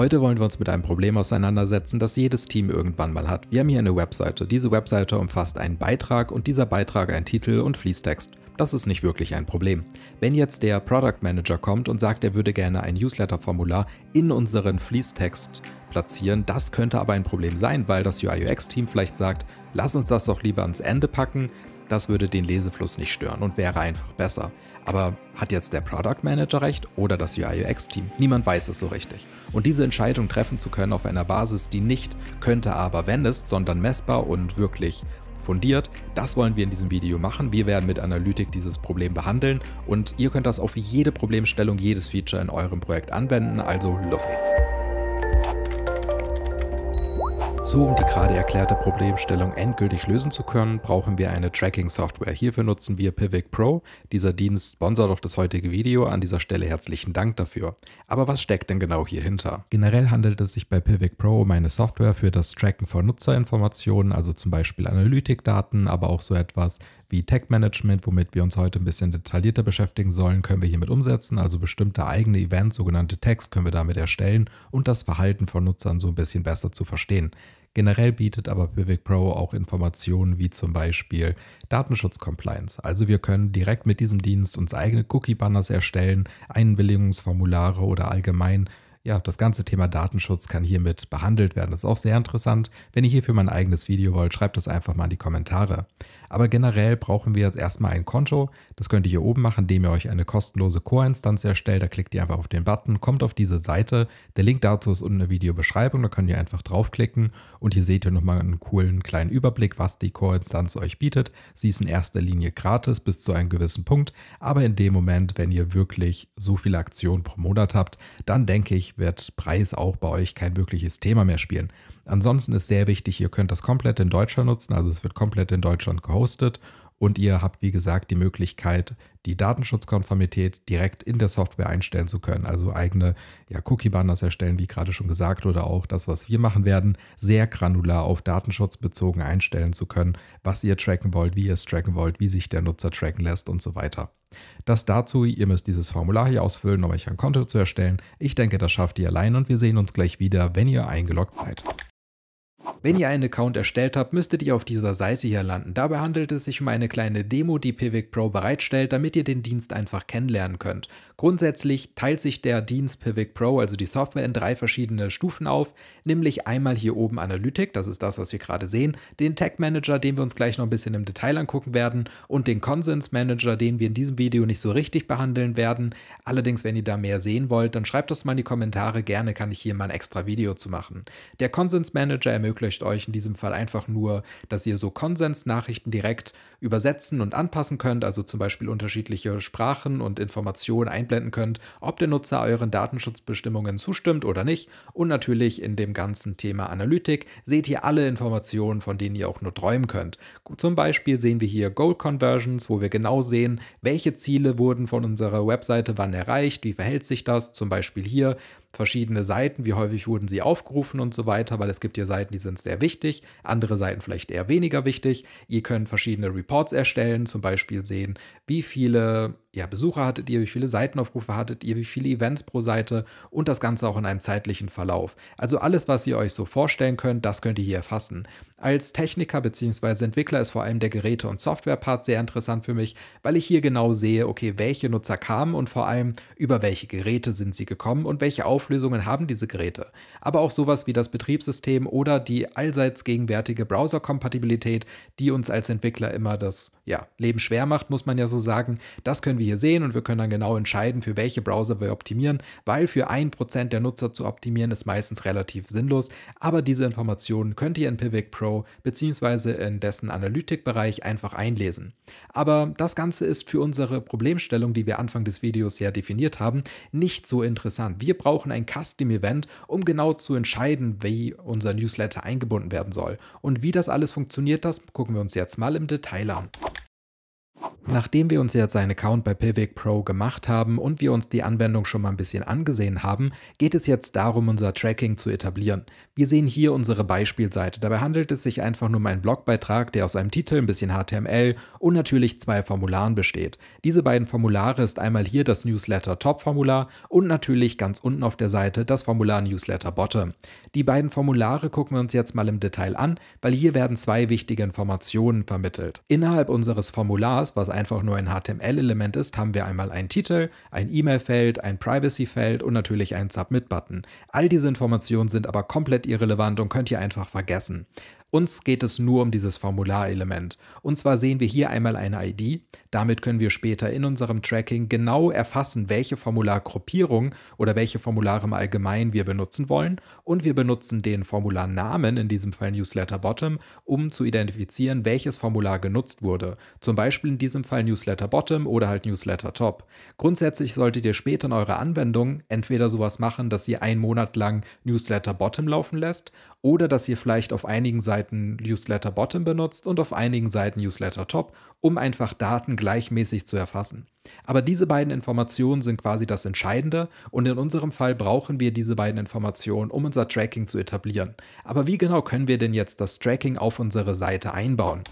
Heute wollen wir uns mit einem Problem auseinandersetzen, das jedes Team irgendwann mal hat. Wir haben hier eine Webseite. Diese Webseite umfasst einen Beitrag und dieser Beitrag einen Titel und Fließtext. Das ist nicht wirklich ein Problem. Wenn jetzt der Product Manager kommt und sagt, er würde gerne ein Newsletter-Formular in unseren Fließtext platzieren, das könnte aber ein Problem sein, weil das UI-UX-Team vielleicht sagt, lass uns das doch lieber ans Ende packen, das würde den Lesefluss nicht stören und wäre einfach besser. Aber hat jetzt der Product Manager recht oder das UI-UX-Team? Niemand weiß es so richtig. Und diese Entscheidung treffen zu können auf einer Basis, die nicht könnte, aber wenn ist, sondern messbar und wirklich fundiert, das wollen wir in diesem Video machen. Wir werden mit Analytik dieses Problem behandeln und ihr könnt das auf jede Problemstellung, jedes Feature in eurem Projekt anwenden. Also los geht's. So, um die gerade erklärte Problemstellung endgültig lösen zu können, brauchen wir eine Tracking-Software. Hierfür nutzen wir Pivic Pro. Dieser Dienst sponsert auch das heutige Video. An dieser Stelle herzlichen Dank dafür. Aber was steckt denn genau hier hinter? Generell handelt es sich bei Pivic Pro um eine Software für das Tracken von Nutzerinformationen, also zum Beispiel Analytikdaten, aber auch so etwas wie Tech-Management, womit wir uns heute ein bisschen detaillierter beschäftigen sollen, können wir hiermit umsetzen. Also bestimmte eigene Events, sogenannte Tags, können wir damit erstellen und das Verhalten von Nutzern so ein bisschen besser zu verstehen. Generell bietet aber Pivot Pro auch Informationen wie zum Beispiel Datenschutzcompliance. Also wir können direkt mit diesem Dienst uns eigene Cookie-Banners erstellen, Einwilligungsformulare oder allgemein ja, das ganze Thema Datenschutz kann hiermit behandelt werden. Das ist auch sehr interessant. Wenn ihr hierfür mein eigenes Video wollt, schreibt das einfach mal in die Kommentare. Aber generell brauchen wir jetzt erstmal ein Konto. Das könnt ihr hier oben machen, indem ihr euch eine kostenlose Core-Instanz erstellt. Da klickt ihr einfach auf den Button, kommt auf diese Seite. Der Link dazu ist unten in der Videobeschreibung. Da könnt ihr einfach draufklicken und hier seht ihr nochmal einen coolen kleinen Überblick, was die Core-Instanz euch bietet. Sie ist in erster Linie gratis bis zu einem gewissen Punkt. Aber in dem Moment, wenn ihr wirklich so viele Aktionen pro Monat habt, dann denke ich, wird Preis auch bei euch kein wirkliches Thema mehr spielen. Ansonsten ist sehr wichtig, ihr könnt das komplett in Deutschland nutzen, also es wird komplett in Deutschland gehostet und ihr habt, wie gesagt, die Möglichkeit, die Datenschutzkonformität direkt in der Software einstellen zu können. Also eigene ja, Cookie-Banners erstellen, wie gerade schon gesagt, oder auch das, was wir machen werden, sehr granular auf Datenschutz bezogen einstellen zu können, was ihr tracken wollt, wie ihr es tracken wollt, wie sich der Nutzer tracken lässt und so weiter. Das dazu, ihr müsst dieses Formular hier ausfüllen, um euch ein Konto zu erstellen. Ich denke, das schafft ihr allein und wir sehen uns gleich wieder, wenn ihr eingeloggt seid. Wenn ihr einen Account erstellt habt, müsstet ihr auf dieser Seite hier landen. Dabei handelt es sich um eine kleine Demo, die Pivik Pro bereitstellt, damit ihr den Dienst einfach kennenlernen könnt. Grundsätzlich teilt sich der Dienst Pivot Pro, also die Software, in drei verschiedene Stufen auf, nämlich einmal hier oben Analytik, das ist das, was wir gerade sehen, den Tag Manager, den wir uns gleich noch ein bisschen im Detail angucken werden und den Consens Manager, den wir in diesem Video nicht so richtig behandeln werden. Allerdings, wenn ihr da mehr sehen wollt, dann schreibt das mal in die Kommentare, gerne kann ich hier mal ein extra Video zu machen. Der Consens Manager ermöglicht euch in diesem Fall einfach nur, dass ihr so Konsensnachrichten direkt übersetzen und anpassen könnt, also zum Beispiel unterschiedliche Sprachen und Informationen einbauen einblenden könnt, ob der Nutzer euren Datenschutzbestimmungen zustimmt oder nicht. Und natürlich in dem ganzen Thema Analytik seht ihr alle Informationen, von denen ihr auch nur träumen könnt. Zum Beispiel sehen wir hier Goal Conversions, wo wir genau sehen, welche Ziele wurden von unserer Webseite wann erreicht, wie verhält sich das, zum Beispiel hier verschiedene Seiten, wie häufig wurden sie aufgerufen und so weiter, weil es gibt hier Seiten, die sind sehr wichtig, andere Seiten vielleicht eher weniger wichtig. Ihr könnt verschiedene Reports erstellen, zum Beispiel sehen, wie viele ja, Besucher hattet ihr, wie viele Seitenaufrufe hattet ihr, wie viele Events pro Seite und das Ganze auch in einem zeitlichen Verlauf. Also alles, was ihr euch so vorstellen könnt, das könnt ihr hier erfassen. Als Techniker bzw. Entwickler ist vor allem der Geräte- und Software-Part sehr interessant für mich, weil ich hier genau sehe, okay, welche Nutzer kamen und vor allem über welche Geräte sind sie gekommen und welche Auflösungen haben diese Geräte. Aber auch sowas wie das Betriebssystem oder die allseits gegenwärtige Browser-Kompatibilität, die uns als Entwickler immer das ja, Leben schwer macht, muss man ja so sagen. Das können wir hier sehen und wir können dann genau entscheiden, für welche Browser wir optimieren, weil für 1% der Nutzer zu optimieren ist meistens relativ sinnlos. Aber diese Informationen könnt ihr in Pivot Pro Pro bzw. in dessen Analytikbereich einfach einlesen. Aber das Ganze ist für unsere Problemstellung, die wir Anfang des Videos ja definiert haben, nicht so interessant. Wir brauchen ein Custom-Event, um genau zu entscheiden, wie unser Newsletter eingebunden werden soll. Und wie das alles funktioniert, das gucken wir uns jetzt mal im Detail an. Nachdem wir uns jetzt einen Account bei Pivik Pro gemacht haben und wir uns die Anwendung schon mal ein bisschen angesehen haben, geht es jetzt darum, unser Tracking zu etablieren. Wir sehen hier unsere Beispielseite. Dabei handelt es sich einfach nur um einen Blogbeitrag, der aus einem Titel, ein bisschen HTML und natürlich zwei Formularen besteht. Diese beiden Formulare ist einmal hier das Newsletter Top Formular und natürlich ganz unten auf der Seite das Formular Newsletter Bottom. Die beiden Formulare gucken wir uns jetzt mal im Detail an, weil hier werden zwei wichtige Informationen vermittelt. Innerhalb unseres Formulars, was einfach nur ein HTML-Element ist, haben wir einmal einen Titel, ein E-Mail-Feld, ein Privacy-Feld und natürlich einen Submit-Button. All diese Informationen sind aber komplett irrelevant und könnt ihr einfach vergessen. Uns geht es nur um dieses Formularelement. Und zwar sehen wir hier einmal eine ID. Damit können wir später in unserem Tracking genau erfassen, welche Formulargruppierung oder welche Formulare im Allgemeinen wir benutzen wollen. Und wir benutzen den Formularnamen, in diesem Fall Newsletter Bottom, um zu identifizieren, welches Formular genutzt wurde. Zum Beispiel in diesem Fall Newsletter Bottom oder halt Newsletter Top. Grundsätzlich solltet ihr später in eurer Anwendung entweder sowas machen, dass ihr einen Monat lang Newsletter Bottom laufen lässt oder dass ihr vielleicht auf einigen Seiten Newsletter Bottom benutzt und auf einigen Seiten Newsletter Top, um einfach Daten gleichmäßig zu erfassen. Aber diese beiden Informationen sind quasi das Entscheidende und in unserem Fall brauchen wir diese beiden Informationen, um unser Tracking zu etablieren. Aber wie genau können wir denn jetzt das Tracking auf unsere Seite einbauen?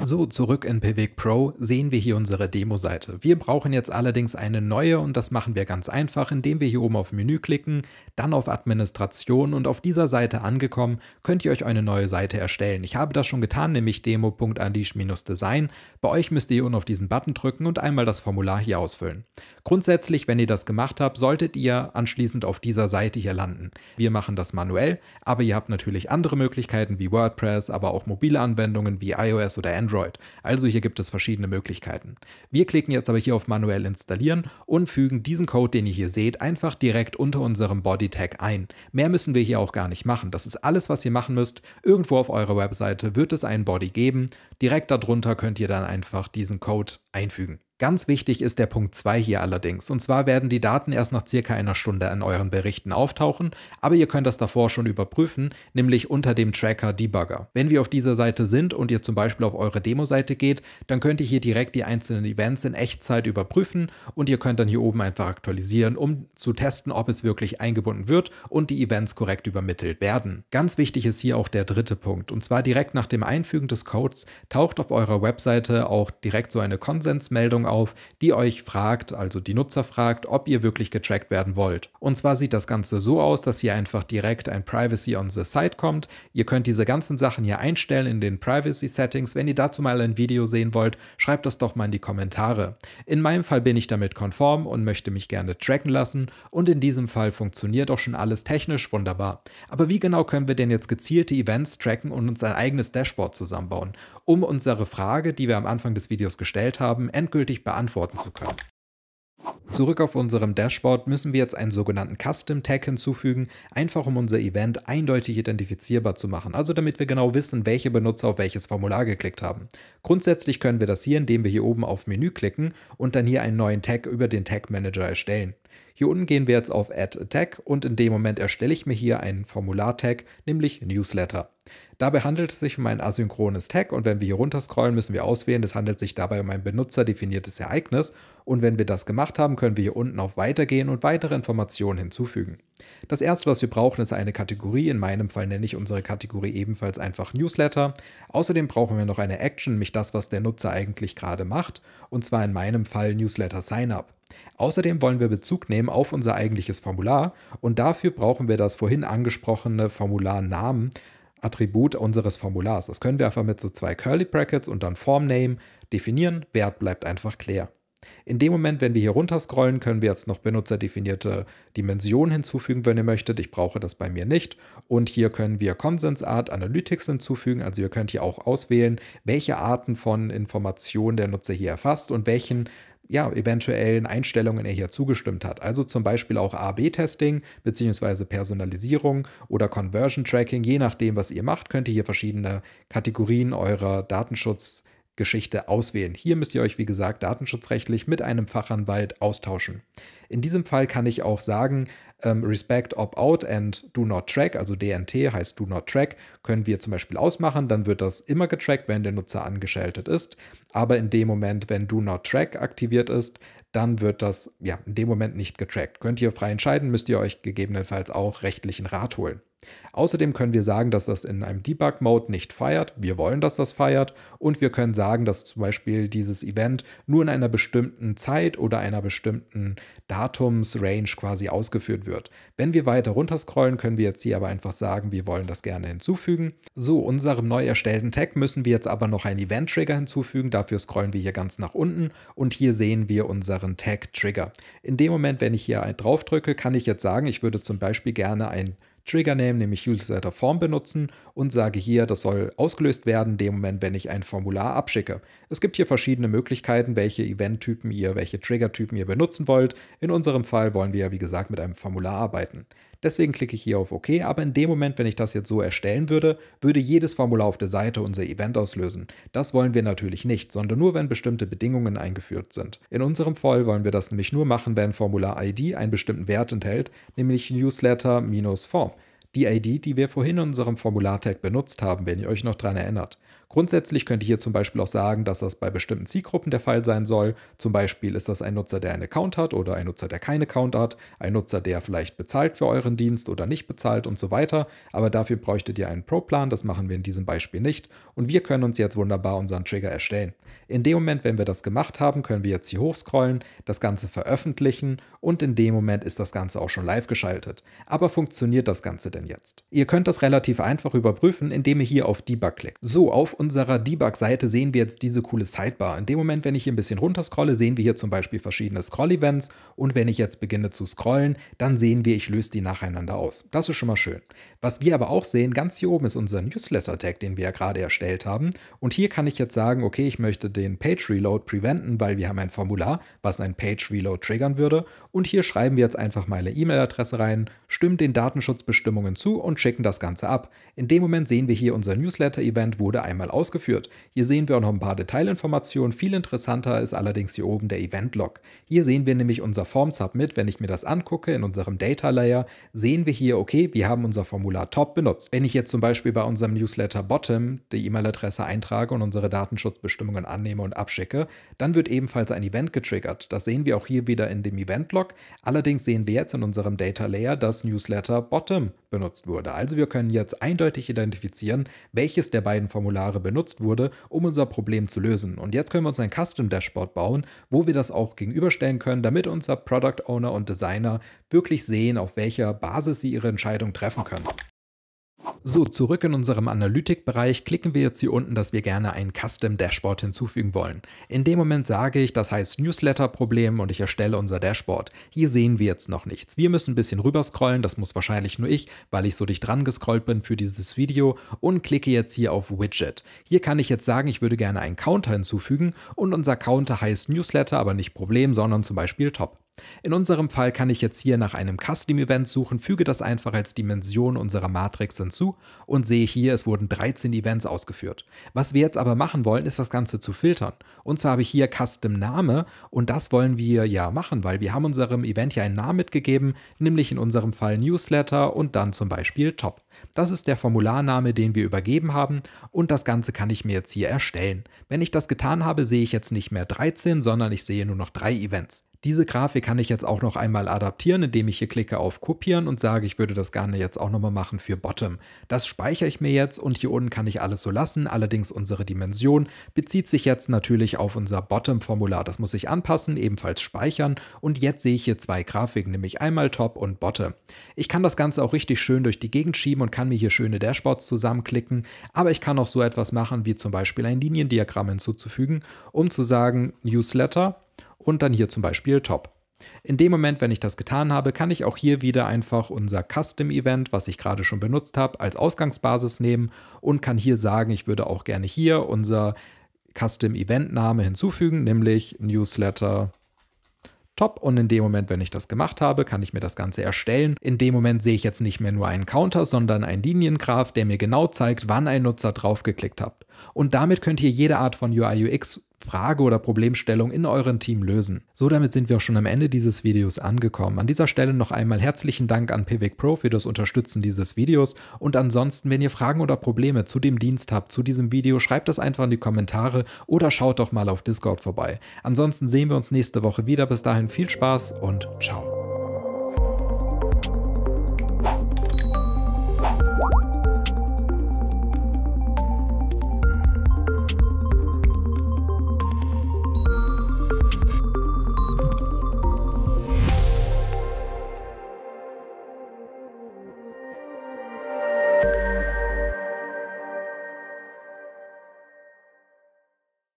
So, zurück in Pivik Pro sehen wir hier unsere Demo-Seite. Wir brauchen jetzt allerdings eine neue und das machen wir ganz einfach, indem wir hier oben auf Menü klicken, dann auf Administration und auf dieser Seite angekommen, könnt ihr euch eine neue Seite erstellen. Ich habe das schon getan, nämlich demo.unleash-design. Bei euch müsst ihr hier unten auf diesen Button drücken und einmal das Formular hier ausfüllen. Grundsätzlich, wenn ihr das gemacht habt, solltet ihr anschließend auf dieser Seite hier landen. Wir machen das manuell, aber ihr habt natürlich andere Möglichkeiten wie WordPress, aber auch mobile Anwendungen wie iOS iOS oder Android. Also hier gibt es verschiedene Möglichkeiten. Wir klicken jetzt aber hier auf manuell installieren und fügen diesen Code, den ihr hier seht, einfach direkt unter unserem Body Tag ein. Mehr müssen wir hier auch gar nicht machen. Das ist alles, was ihr machen müsst. Irgendwo auf eurer Webseite wird es einen Body geben. Direkt darunter könnt ihr dann einfach diesen Code einfügen. Ganz wichtig ist der Punkt 2 hier allerdings. Und zwar werden die Daten erst nach circa einer Stunde an euren Berichten auftauchen, aber ihr könnt das davor schon überprüfen, nämlich unter dem Tracker Debugger. Wenn wir auf dieser Seite sind und ihr zum Beispiel auf eure Demo-Seite geht, dann könnt ihr hier direkt die einzelnen Events in Echtzeit überprüfen und ihr könnt dann hier oben einfach aktualisieren, um zu testen, ob es wirklich eingebunden wird und die Events korrekt übermittelt werden. Ganz wichtig ist hier auch der dritte Punkt. Und zwar direkt nach dem Einfügen des Codes taucht auf eurer Webseite auch direkt so eine Konsensmeldung auf, die euch fragt, also die Nutzer fragt, ob ihr wirklich getrackt werden wollt. Und zwar sieht das Ganze so aus, dass hier einfach direkt ein Privacy on the Site kommt. Ihr könnt diese ganzen Sachen hier einstellen in den Privacy Settings. Wenn ihr dazu mal ein Video sehen wollt, schreibt das doch mal in die Kommentare. In meinem Fall bin ich damit konform und möchte mich gerne tracken lassen und in diesem Fall funktioniert auch schon alles technisch wunderbar. Aber wie genau können wir denn jetzt gezielte Events tracken und uns ein eigenes Dashboard zusammenbauen? um unsere Frage, die wir am Anfang des Videos gestellt haben, endgültig beantworten zu können. Zurück auf unserem Dashboard müssen wir jetzt einen sogenannten Custom Tag hinzufügen, einfach um unser Event eindeutig identifizierbar zu machen, also damit wir genau wissen, welche Benutzer auf welches Formular geklickt haben. Grundsätzlich können wir das hier, indem wir hier oben auf Menü klicken und dann hier einen neuen Tag über den Tag Manager erstellen. Hier unten gehen wir jetzt auf Add a Tag und in dem Moment erstelle ich mir hier einen Formular-Tag, nämlich Newsletter. Dabei handelt es sich um ein asynchrones Tag und wenn wir hier runterscrollen, müssen wir auswählen, es handelt sich dabei um ein benutzerdefiniertes Ereignis und wenn wir das gemacht haben, können wir hier unten auf Weitergehen und weitere Informationen hinzufügen. Das erste, was wir brauchen, ist eine Kategorie. In meinem Fall nenne ich unsere Kategorie ebenfalls einfach Newsletter. Außerdem brauchen wir noch eine Action, nämlich das, was der Nutzer eigentlich gerade macht, und zwar in meinem Fall Newsletter Sign Up. Außerdem wollen wir Bezug nehmen auf unser eigentliches Formular und dafür brauchen wir das vorhin angesprochene Formular Namen, Attribut unseres Formulars. Das können wir einfach mit so zwei Curly Brackets und dann FormName definieren. Wert bleibt einfach klar. In dem Moment, wenn wir hier runter scrollen, können wir jetzt noch benutzerdefinierte Dimensionen hinzufügen, wenn ihr möchtet. Ich brauche das bei mir nicht. Und hier können wir Konsensart Analytics hinzufügen. Also ihr könnt hier auch auswählen, welche Arten von Informationen der Nutzer hier erfasst und welchen ja, eventuellen Einstellungen er hier zugestimmt hat. Also zum Beispiel auch A-B-Testing bzw. Personalisierung oder Conversion Tracking. Je nachdem, was ihr macht, könnt ihr hier verschiedene Kategorien eurer Datenschutz- Geschichte auswählen. Hier müsst ihr euch, wie gesagt, datenschutzrechtlich mit einem Fachanwalt austauschen. In diesem Fall kann ich auch sagen, ähm, Respect Opt-out and Do Not Track, also DNT heißt Do Not Track, können wir zum Beispiel ausmachen. Dann wird das immer getrackt, wenn der Nutzer angeschaltet ist. Aber in dem Moment, wenn Do Not Track aktiviert ist, dann wird das ja in dem Moment nicht getrackt. Könnt ihr frei entscheiden, müsst ihr euch gegebenenfalls auch rechtlichen Rat holen. Außerdem können wir sagen, dass das in einem Debug-Mode nicht feiert. Wir wollen, dass das feiert. Und wir können sagen, dass zum Beispiel dieses Event nur in einer bestimmten Zeit oder einer bestimmten Datumsrange quasi ausgeführt wird. Wenn wir weiter runterscrollen, können wir jetzt hier aber einfach sagen, wir wollen das gerne hinzufügen. So, unserem neu erstellten Tag müssen wir jetzt aber noch einen Event-Trigger hinzufügen. Dafür scrollen wir hier ganz nach unten und hier sehen wir unseren Tag-Trigger. In dem Moment, wenn ich hier drauf drücke, kann ich jetzt sagen, ich würde zum Beispiel gerne ein Trigger-Name, nämlich User-Data-Form benutzen und sage hier, das soll ausgelöst werden, in dem Moment, wenn ich ein Formular abschicke. Es gibt hier verschiedene Möglichkeiten, welche Event-Typen ihr, welche Trigger-Typen ihr benutzen wollt. In unserem Fall wollen wir, ja, wie gesagt, mit einem Formular arbeiten. Deswegen klicke ich hier auf OK, aber in dem Moment, wenn ich das jetzt so erstellen würde, würde jedes Formular auf der Seite unser Event auslösen. Das wollen wir natürlich nicht, sondern nur, wenn bestimmte Bedingungen eingeführt sind. In unserem Fall wollen wir das nämlich nur machen, wenn Formular ID einen bestimmten Wert enthält, nämlich Newsletter-Form. Die ID, die wir vorhin in unserem Formular-Tag benutzt haben, wenn ihr euch noch daran erinnert. Grundsätzlich könnt ihr hier zum Beispiel auch sagen, dass das bei bestimmten Zielgruppen der Fall sein soll. Zum Beispiel ist das ein Nutzer, der einen Account hat oder ein Nutzer, der keinen Account hat, ein Nutzer, der vielleicht bezahlt für euren Dienst oder nicht bezahlt und so weiter. Aber dafür bräuchtet ihr einen Pro-Plan, das machen wir in diesem Beispiel nicht. Und wir können uns jetzt wunderbar unseren Trigger erstellen. In dem Moment, wenn wir das gemacht haben, können wir jetzt hier hochscrollen, das Ganze veröffentlichen und in dem Moment ist das Ganze auch schon live geschaltet. Aber funktioniert das Ganze denn jetzt? Ihr könnt das relativ einfach überprüfen, indem ihr hier auf Debug klickt. So, auf unserer Debug-Seite sehen wir jetzt diese coole Sidebar. In dem Moment, wenn ich hier ein bisschen runter scrolle, sehen wir hier zum Beispiel verschiedene Scroll-Events und wenn ich jetzt beginne zu scrollen, dann sehen wir, ich löse die nacheinander aus. Das ist schon mal schön. Was wir aber auch sehen, ganz hier oben ist unser Newsletter-Tag, den wir ja gerade erstellt haben und hier kann ich jetzt sagen, okay, ich möchte den Page-Reload preventen, weil wir haben ein Formular, was ein Page-Reload triggern würde und hier schreiben wir jetzt einfach meine E-Mail-Adresse rein, stimmen den Datenschutzbestimmungen zu und schicken das Ganze ab. In dem Moment sehen wir hier, unser Newsletter-Event wurde einmal nochmal ausgeführt. Hier sehen wir auch noch ein paar Detailinformationen. Viel interessanter ist allerdings hier oben der Event-Log. Hier sehen wir nämlich unser Form-Submit. Wenn ich mir das angucke in unserem Data-Layer, sehen wir hier, okay, wir haben unser Formular Top benutzt. Wenn ich jetzt zum Beispiel bei unserem Newsletter Bottom die E-Mail-Adresse eintrage und unsere Datenschutzbestimmungen annehme und abschicke, dann wird ebenfalls ein Event getriggert. Das sehen wir auch hier wieder in dem Event-Log. Allerdings sehen wir jetzt in unserem Data-Layer, dass Newsletter Bottom benutzt wurde. Also wir können jetzt eindeutig identifizieren, welches der beiden Formulare benutzt wurde, um unser Problem zu lösen. Und jetzt können wir uns ein Custom Dashboard bauen, wo wir das auch gegenüberstellen können, damit unser Product Owner und Designer wirklich sehen, auf welcher Basis sie ihre Entscheidung treffen können. So, zurück in unserem Analytikbereich klicken wir jetzt hier unten, dass wir gerne ein Custom Dashboard hinzufügen wollen. In dem Moment sage ich, das heißt Newsletter-Problem und ich erstelle unser Dashboard. Hier sehen wir jetzt noch nichts. Wir müssen ein bisschen rüberscrollen, das muss wahrscheinlich nur ich, weil ich so dicht dran gescrollt bin für dieses Video und klicke jetzt hier auf Widget. Hier kann ich jetzt sagen, ich würde gerne einen Counter hinzufügen und unser Counter heißt Newsletter, aber nicht Problem, sondern zum Beispiel Top. In unserem Fall kann ich jetzt hier nach einem Custom-Event suchen, füge das einfach als Dimension unserer Matrix hinzu und sehe hier, es wurden 13 Events ausgeführt. Was wir jetzt aber machen wollen, ist das Ganze zu filtern. Und zwar habe ich hier Custom-Name und das wollen wir ja machen, weil wir haben unserem Event ja einen Namen mitgegeben, nämlich in unserem Fall Newsletter und dann zum Beispiel Top. Das ist der Formularname, den wir übergeben haben und das Ganze kann ich mir jetzt hier erstellen. Wenn ich das getan habe, sehe ich jetzt nicht mehr 13, sondern ich sehe nur noch drei Events. Diese Grafik kann ich jetzt auch noch einmal adaptieren, indem ich hier klicke auf Kopieren und sage, ich würde das gerne jetzt auch nochmal machen für Bottom. Das speichere ich mir jetzt und hier unten kann ich alles so lassen. Allerdings unsere Dimension bezieht sich jetzt natürlich auf unser Bottom-Formular. Das muss ich anpassen, ebenfalls speichern. Und jetzt sehe ich hier zwei Grafiken, nämlich einmal Top und Bottom. Ich kann das Ganze auch richtig schön durch die Gegend schieben und kann mir hier schöne Dashboards zusammenklicken. Aber ich kann auch so etwas machen, wie zum Beispiel ein Liniendiagramm hinzuzufügen, um zu sagen, Newsletter und dann hier zum Beispiel Top. In dem Moment, wenn ich das getan habe, kann ich auch hier wieder einfach unser Custom Event, was ich gerade schon benutzt habe, als Ausgangsbasis nehmen und kann hier sagen, ich würde auch gerne hier unser Custom Event Name hinzufügen, nämlich Newsletter Top. Und in dem Moment, wenn ich das gemacht habe, kann ich mir das Ganze erstellen. In dem Moment sehe ich jetzt nicht mehr nur einen Counter, sondern einen Liniengraph, der mir genau zeigt, wann ein Nutzer draufgeklickt hat. Und damit könnt ihr jede Art von UI-UX Frage oder Problemstellung in eurem Team lösen. So damit sind wir auch schon am Ende dieses Videos angekommen. An dieser Stelle noch einmal herzlichen Dank an Pivik Pro für das Unterstützen dieses Videos und ansonsten, wenn ihr Fragen oder Probleme zu dem Dienst habt, zu diesem Video, schreibt das einfach in die Kommentare oder schaut doch mal auf Discord vorbei. Ansonsten sehen wir uns nächste Woche wieder. Bis dahin viel Spaß und ciao.